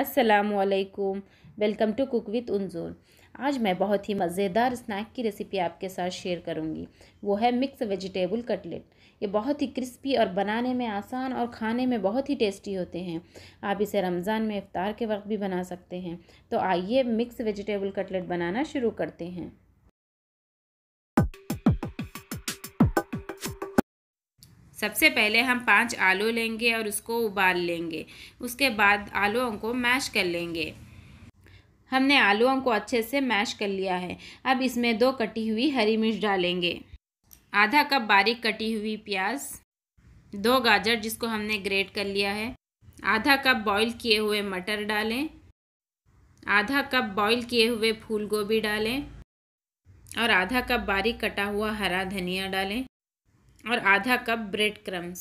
असलकुम welcome to cook with उनजोर आज मैं बहुत ही मज़ेदार स्नैक की रेसिपी आपके साथ शेयर करूंगी वो है मिक्स वेजिटेबल कटलेट ये बहुत ही क्रिस्पी और बनाने में आसान और खाने में बहुत ही टेस्टी होते हैं आप इसे रमज़ान में इफ़ार के वक्त भी बना सकते हैं तो आइए मिक्स वेजिटेबल कटलेट बनाना शुरू करते हैं सबसे पहले हम पांच आलू लेंगे और उसको उबाल लेंगे उसके बाद आलूओं को मैश कर लेंगे हमने आलूओं को अच्छे से मैश कर लिया है अब इसमें दो कटी हुई हरी मिर्च डालेंगे आधा कप बारीक कटी हुई प्याज दो गाजर जिसको हमने ग्रेट कर लिया है आधा कप बॉईल किए हुए मटर डालें आधा कप बॉईल किए हुए फूल गोभी डालें और आधा कप बारीक कटा हुआ हरा धनिया डालें और आधा cup bread crumbs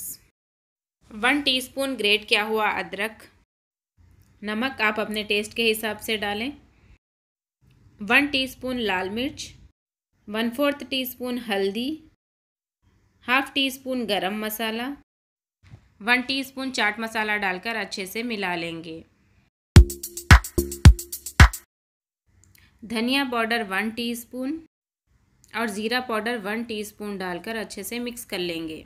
one teaspoon grate किया हुआ अदरक नमक आप अपने टेस्ट के हिसाब से डालें वन टीस्पून लाल मिर्च वन फोर्थ टीस्पून हल्दी हाफ टी स्पून गर्म मसाला वन टीस्पून चाट मसाला डालकर अच्छे से मिला लेंगे धनिया पाउडर वन टीस्पून और ज़ीरा पाउडर वन टीस्पून डालकर अच्छे से मिक्स कर लेंगे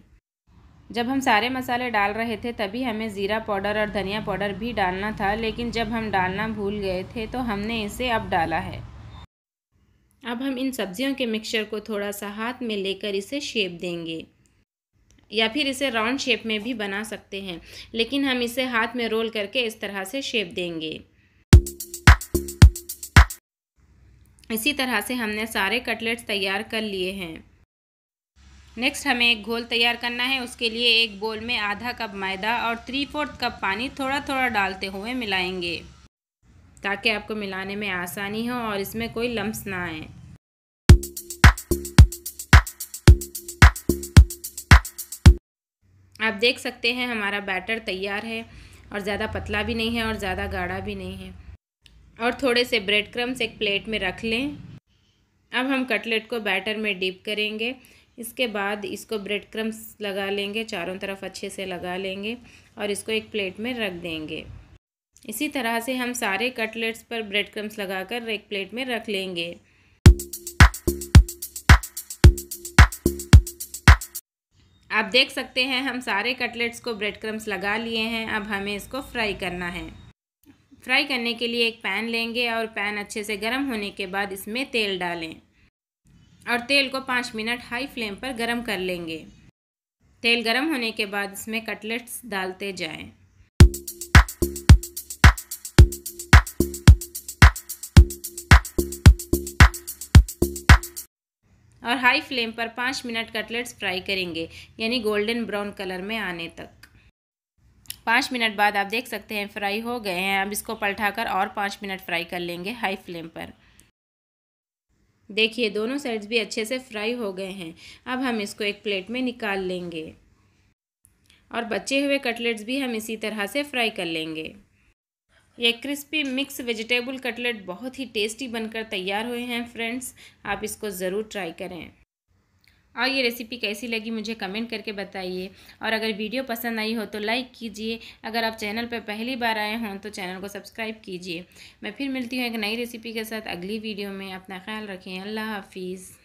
जब हम सारे मसाले डाल रहे थे तभी हमें ज़ीरा पाउडर और धनिया पाउडर भी डालना था लेकिन जब हम डालना भूल गए थे तो हमने इसे अब डाला है अब हम इन सब्जियों के मिक्सचर को थोड़ा सा हाथ में लेकर इसे शेप देंगे या फिर इसे राउंड शेप में भी बना सकते हैं लेकिन हम इसे हाथ में रोल करके इस तरह से शेप देंगे इसी तरह से हमने सारे कटलेट्स तैयार कर लिए हैं नेक्स्ट हमें एक घोल तैयार करना है उसके लिए एक बोल में आधा कप मैदा और थ्री फोर्थ कप पानी थोड़ा थोड़ा डालते हुए मिलाएंगे ताकि आपको मिलाने में आसानी हो और इसमें कोई लम्स ना आए आप देख सकते हैं हमारा बैटर तैयार है और ज़्यादा पतला भी नहीं है और ज़्यादा गाढ़ा भी नहीं है और थोड़े से ब्रेड क्रम्स एक प्लेट में रख लें अब हम कटलेट को बैटर में डीप करेंगे इसके बाद इसको ब्रेड क्रम्स लगा लेंगे चारों तरफ अच्छे से लगा लेंगे और इसको एक प्लेट में रख देंगे इसी तरह से हम सारे कटलेट्स पर ब्रेड क्रम्स लगाकर एक प्लेट में रख लेंगे आप देख सकते हैं हम सारे कटलेट्स को ब्रेड क्रम्स लगा लिए हैं अब हमें इसको फ्राई करना है फ्राई करने के लिए एक पैन लेंगे और पैन अच्छे से गर्म होने के बाद इसमें तेल डालें और तेल को पाँच मिनट हाई फ्लेम पर गर्म कर लेंगे तेल गर्म होने के बाद इसमें कटलेट्स डालते जाएं। और हाई फ्लेम पर पाँच मिनट कटलेट्स फ्राई करेंगे यानी गोल्डन ब्राउन कलर में आने तक पाँच मिनट बाद आप देख सकते हैं फ्राई हो गए हैं अब इसको पलटा कर और पाँच मिनट फ्राई कर लेंगे हाई फ्लेम पर देखिए दोनों साइड्स भी अच्छे से फ्राई हो गए हैं अब हम इसको एक प्लेट में निकाल लेंगे और बचे हुए कटलेट्स भी हम इसी तरह से फ्राई कर लेंगे ये क्रिस्पी मिक्स वेजिटेबल कटलेट बहुत ही टेस्टी बनकर तैयार हुए हैं फ्रेंड्स आप इसको ज़रूर ट्राई करें और ये रेसिपी कैसी लगी मुझे कमेंट करके बताइए और अगर वीडियो पसंद आई हो तो लाइक कीजिए अगर आप चैनल पर पहली बार आए हों तो चैनल को सब्सक्राइब कीजिए मैं फिर मिलती हूँ एक नई रेसिपी के साथ अगली वीडियो में अपना ख्याल रखें अल्लाह हाफिज़